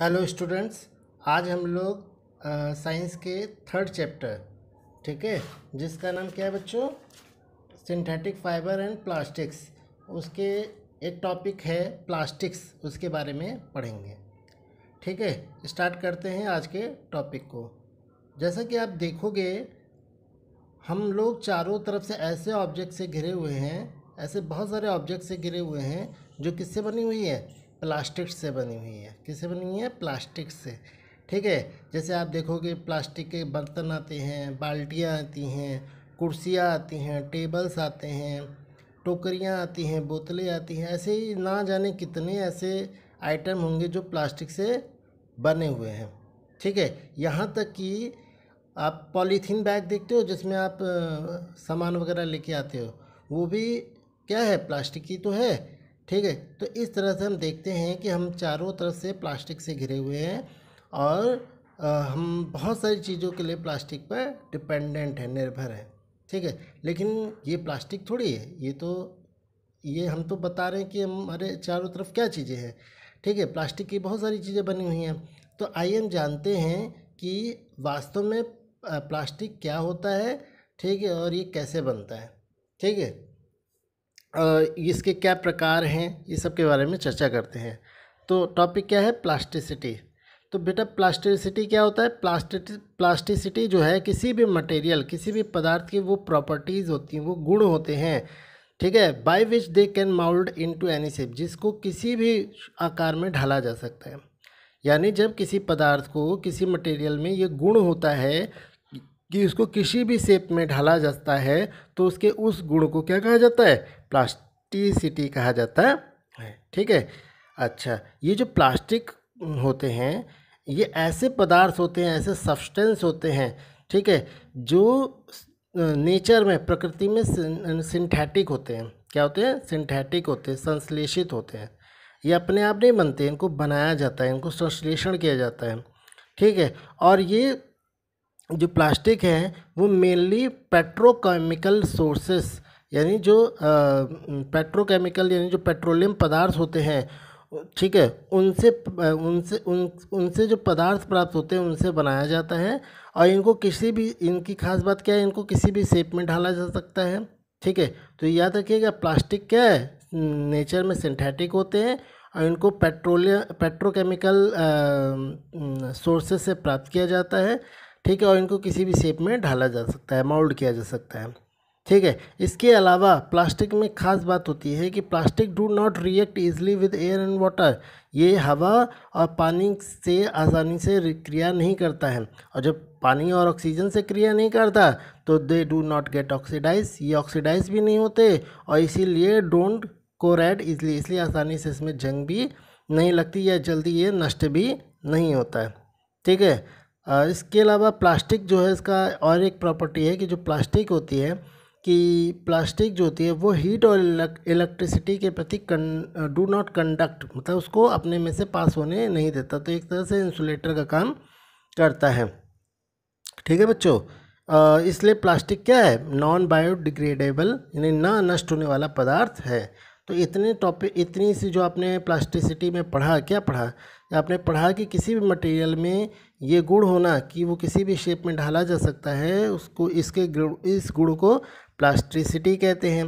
hello students आज हम लोग साइंस के थर्ड चैप्टर ठीक है जिसका नाम क्या है बच्चों सिंथेटिक फाइबर एंड प्लास्टिक्स उसके एक टॉपिक है प्लास्टिक्स उसके बारे में पढ़ेंगे ठीक है स्टार्ट करते हैं आज के टॉपिक को जैसा कि आप देखोगे हम लोग चारों तरफ से ऐसे ऑब्जेक्ट से घिरे हुए हैं ऐसे बहुत सारे ऑब्जेक्ट से घिरे हुए हैं जो किससे बनी हुई है प्लास्टिक से बनी हुई है किसे बनी हुई है प्लास्टिक से ठीक है जैसे आप देखोगे प्लास्टिक के बर्तन आते हैं बाल्टियाँ आती हैं कुर्सियाँ आती हैं टेबल्स आते हैं टोकरियाँ आती हैं बोतलें आती हैं ऐसे ही ना जाने कितने ऐसे आइटम होंगे जो प्लास्टिक से बने हुए हैं ठीक है यहाँ तक कि आप पॉलीथीन बैग देखते हो जिसमें आप सामान वगैरह लेके आते हो वो भी क्या है प्लास्टिक की तो है ठीक है तो इस तरह से हम देखते हैं कि हम चारों तरफ से प्लास्टिक से घिरे हुए हैं और आ, हम बहुत सारी चीज़ों के लिए प्लास्टिक पर डिपेंडेंट हैं निर्भर हैं ठीक है लेकिन ये प्लास्टिक थोड़ी है ये तो ये हम तो बता रहे हैं कि हमारे चारों तरफ क्या चीज़ें हैं ठीक है प्लास्टिक की बहुत सारी चीज़ें बनी हुई हैं तो आइए हम जानते हैं कि वास्तव में प्लास्टिक क्या होता है ठीक है और ये कैसे बनता है ठीक है इसके क्या प्रकार हैं ये सब के बारे में चर्चा करते हैं तो टॉपिक क्या है प्लास्टिसिटी तो बेटा प्लास्टिसिटी क्या होता है प्लास्टिक प्लास्टिसिटी जो है किसी भी मटेरियल किसी भी पदार्थ की वो प्रॉपर्टीज़ होती हैं वो गुण होते हैं ठीक है by which they can mould into any shape जिसको किसी भी आकार में ढाला जा सकता है यानी जब किसी पदार्थ को किसी मटेरियल में ये गुण होता है कि उसको किसी भी शेप में ढाला जाता है तो उसके उस गुण को क्या कहा जाता है प्लास्टिसिटी कहा जाता है ठीक है अच्छा ये जो प्लास्टिक होते हैं ये ऐसे पदार्थ होते हैं ऐसे सब्सटेंस होते हैं ठीक है जो नेचर में प्रकृति में सिंथेटिक होते हैं क्या होते हैं सिंथेटिक होते हैं संश्लेषित होते हैं ये अपने आप नहीं बनते इनको बनाया जाता है इनको संश्लेषण किया जाता है ठीक है और ये जो प्लास्टिक है वो मेनली पेट्रोकेमिकल सोर्सेस यानी जो पेट्रोकेमिकल यानी जो पेट्रोलियम पदार्थ होते हैं ठीक है उनसे उनसे उन उनसे जो पदार्थ प्राप्त होते हैं उनसे बनाया जाता है और इनको किसी भी इनकी खास बात क्या है इनको किसी भी शेप में ढाला जा सकता है ठीक है तो याद रखिएगा प्लास्टिक क्या है नेचर में सिंथेटिक होते हैं और इनको पेट्रोलियम पेट्रोकेमिकल सोर्सेस से प्राप्त किया जाता है ठीक है और इनको किसी भी शेप में ढाला जा सकता है मोल्ड किया जा सकता है ठीक है इसके अलावा प्लास्टिक में खास बात होती है कि plastic do not react easily with air and water ये हवा और पानी से आसानी से क्रिया नहीं करता है और जब पानी और ऑक्सीजन से क्रिया नहीं करता तो they do not get oxidise ये ऑक्सीडाइज भी नहीं होते और इसीलिए डोंट को रेड इजली इसलिए आसानी से इसमें जंग भी नहीं लगती या जल्दी ये नष्ट भी नहीं होता है ठीक है इसके अलावा प्लास्टिक जो है इसका और एक प्रॉपर्टी है कि जो प्लास्टिक होती है कि प्लास्टिक जो होती है वो हीट और इलेक्ट्रिसिटी के प्रति डू नॉट कंडक्ट मतलब उसको अपने में से पास होने नहीं देता तो एक तरह से इंसुलेटर का काम करता है ठीक है बच्चों इसलिए प्लास्टिक क्या है नॉन बायोडिग्रेडेबल यानी ना नष्ट होने वाला पदार्थ है तो इतने टॉपिक इतनी सी जो आपने प्लास्टिसिटी में पढ़ा क्या पढ़ा आपने पढ़ा कि किसी भी मटेरियल में ये गुड़ होना कि वो किसी भी शेप में ढाला जा सकता है उसको इसके गुड़ इस गुड़ को प्लास्टिसिटी कहते हैं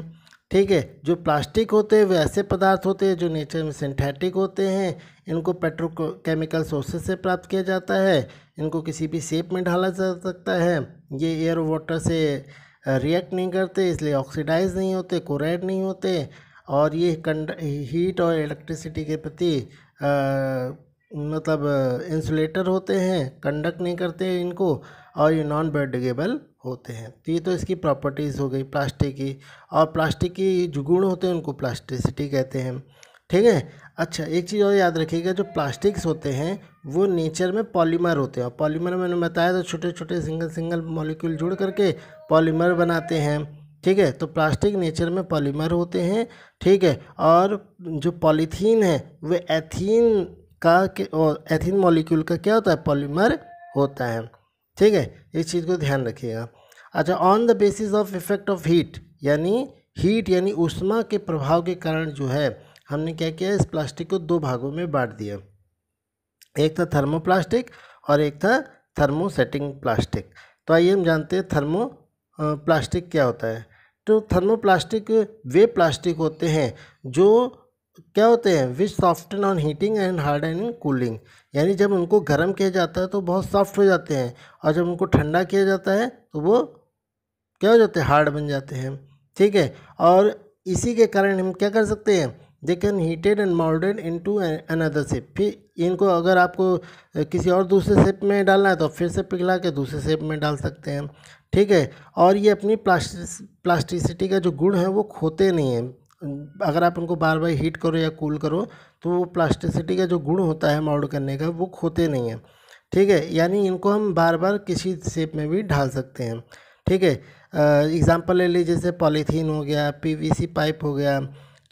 ठीक है जो प्लास्टिक होते हैं ऐसे पदार्थ होते हैं जो नेचर में सिंथेटिक होते हैं इनको पेट्रोकेमिकल सोर्सेज से प्राप्त किया जाता है इनको किसी भी शेप में ढाला जा सकता है ये एयर वाटर से रिएक्ट नहीं करते इसलिए ऑक्सीडाइज नहीं होते कोरेड नहीं होते और ये हीट और इलेक्ट्रिसिटी के प्रति मतलब इंसुलेटर होते हैं कंडक्ट नहीं करते इनको और ये नॉन बायोडिग्रेबल होते हैं तो ये तो इसकी प्रॉपर्टीज़ हो गई प्लास्टिक की और प्लास्टिक की जो गुण होते हैं उनको प्लास्टिसिटी कहते हैं ठीक है अच्छा एक चीज़ और याद रखिएगा जो प्लास्टिक्स होते हैं वो नेचर में पॉलीमर होते हैं और पॉलीमर मैंने बताया तो छोटे छोटे सिंगल सिंगल मॉलिक्यूल जुड़ करके पॉलीमर बनाते हैं ठीक है तो प्लास्टिक नेचर में पॉलीमर होते हैं ठीक है और जो पॉलीथीन है वे एथीन का के और एथिन मॉलिक्यूल का क्या होता है पॉलीमर होता है ठीक है इस चीज़ को ध्यान रखिएगा अच्छा on the basis of effect of heat यानी हीट यानी उष्मा के प्रभाव के कारण जो है हमने क्या किया इस प्लास्टिक को दो भागों में बांट दिया एक था थर्मोप्लास्टिक और एक था थर्मोसेटिंग प्लास्टिक तो आइए हम जानते हैं थर्मो प्लास्टिक क्या होता है तो थर्मोप्लास्टिक वे प्लास्टिक होते हैं जो क्या होते हैं which soften on heating and hard and cooling यानी जब उनको गर्म किया जाता है तो बहुत सॉफ्ट हो जाते हैं और जब उनको ठंडा किया जाता है तो वो क्या हो जाते हैं हार्ड बन जाते हैं ठीक है और इसी के कारण हम क्या कर सकते हैं they can heated and moulded into another shape फिर इनको अगर आपको किसी और दूसरे सेप में डालना है तो फिर से पिघला के दूसरे सेप में डाल सकते हैं ठीक है और ये अपनी प्लास्टिस प्लास्टिसिटी का जो गुण है वो खोते नहीं हैं अगर आप उनको बार बार हीट करो या कूल करो तो वो प्लास्टिसिटी का जो गुण होता है माउड करने का वो खोते नहीं हैं ठीक है यानी इनको हम बार बार किसी शेप में भी ढाल सकते हैं ठीक है एग्ज़ाम्पल ले लीजिए जैसे पॉलीथीन हो गया पीवीसी पाइप हो गया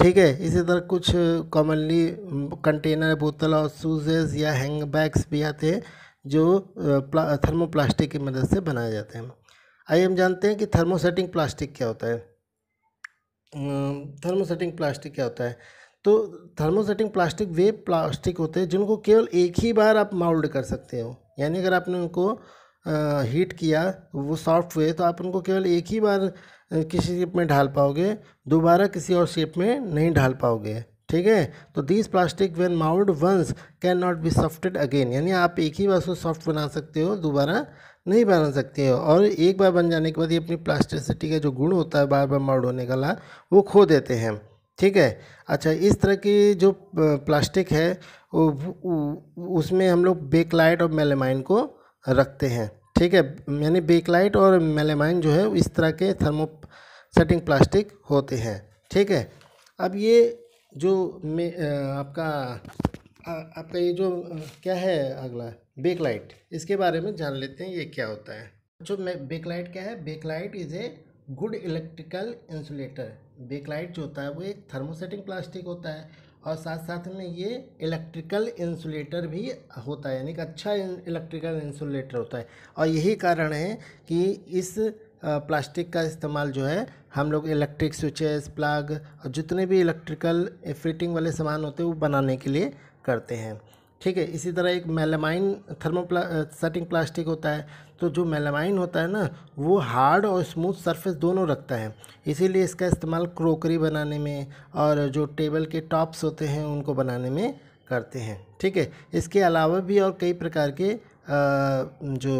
ठीक है इसी तरह कुछ कॉमनली कंटेनर बोतल और शूजेज या हैंग बैग्स भी आते हैं जो थर्मोप्लास्टिक की मदद से बनाए जाते हैं आइए हम जानते हैं कि थर्मोसेटिंग प्लास्टिक क्या होता है थर्मोसेटिंग प्लास्टिक क्या होता है तो थर्मोसेटिंग प्लास्टिक वे प्लास्टिक होते हैं जिनको केवल एक ही बार आप माउल्ड कर सकते हो यानी अगर आपने उनको हीट किया वो सॉफ्ट हुए तो आप उनको केवल एक ही बार किसी शेप में ढाल पाओगे दोबारा किसी और शेप में नहीं ढाल पाओगे ठीक है तो this plastic when mould once can not be softened again यानी आप एक ही बार उसको सॉफ्ट बना सकते हो दोबारा नहीं बना सकती है और एक बार बन जाने के बाद ये अपनी प्लास्टिसिटी का जो गुण होता है बार बार मर्ड होने का ला वो खो देते हैं ठीक है अच्छा इस तरह की जो प्लास्टिक है उसमें हम लोग बेकलाइट और मेलेमाइन को रखते हैं ठीक है यानी बेकलाइट और मेलेमाइन जो है इस तरह के थर्मो सेटिंग प्लास्टिक होते हैं ठीक है अब ये जो मे आपका आपका ये जो क्या है अगला बेकलाइट इसके बारे में जान लेते हैं ये क्या होता है जो बेकलाइट क्या है Bakelite is a good electrical insulator Bakelite जो होता है वो एक थर्मोसेटिंग प्लास्टिक होता है और साथ साथ में ये इलेक्ट्रिकल इंसुलेटर भी होता है यानी कि अच्छा इलेक्ट्रिकल इंसुलेटर होता है और यही कारण है कि इस प्लास्टिक का इस्तेमाल जो है हम लोग इलेक्ट्रिक स्विचेस प्लग और जितने भी इलेक्ट्रिकल फिटिंग वाले सामान होते हैं वो बनाने के लिए करते हैं ठीक है इसी तरह एक मेलामाइन थर्मोप्ला सेटिंग प्लास्टिक होता है तो जो मेलामाइन होता है ना वो हार्ड और स्मूथ सरफेस दोनों रखता है इसीलिए इसका इस्तेमाल क्रोकरी बनाने में और जो टेबल के टॉप्स होते हैं उनको बनाने में करते हैं ठीक है इसके अलावा भी और कई प्रकार के जो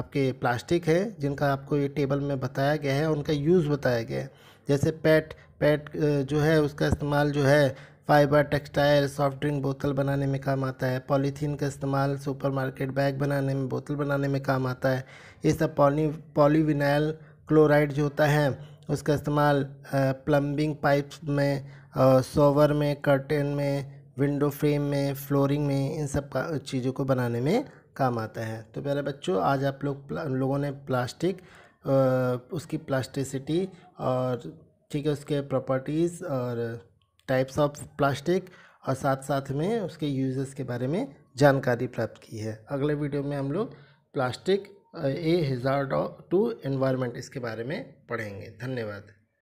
आपके प्लास्टिक है जिनका आपको ये टेबल में बताया गया है उनका यूज़ बताया गया है जैसे पैट पैट जो है उसका इस्तेमाल जो है फाइबर टेक्सटाइल सॉफ्ट ड्रिंक बोतल बनाने में काम आता है पॉलीथीन का इस्तेमाल सुपरमार्केट बैग बनाने में बोतल बनाने में काम आता है ये सब पॉली पॉलीविनाइल क्लोराइड जो होता है उसका इस्तेमाल प्लम्बिंग पाइप्स में सोवर में कर्टन में विंडो फ्रेम में फ्लोरिंग में इन सब चीज़ों को बनाने में काम आता है तो प्यारे बच्चों आज आप लोग लोगों ने प्लास्टिक उसकी प्लास्टिसिटी और ठीक है उसके प्रॉपर्टीज़ और टाइप्स ऑफ प्लास्टिक और साथ साथ में उसके यूजेस के बारे में जानकारी प्राप्त की है अगले वीडियो में हम लोग plastic a hazard to environment इसके बारे में पढ़ेंगे धन्यवाद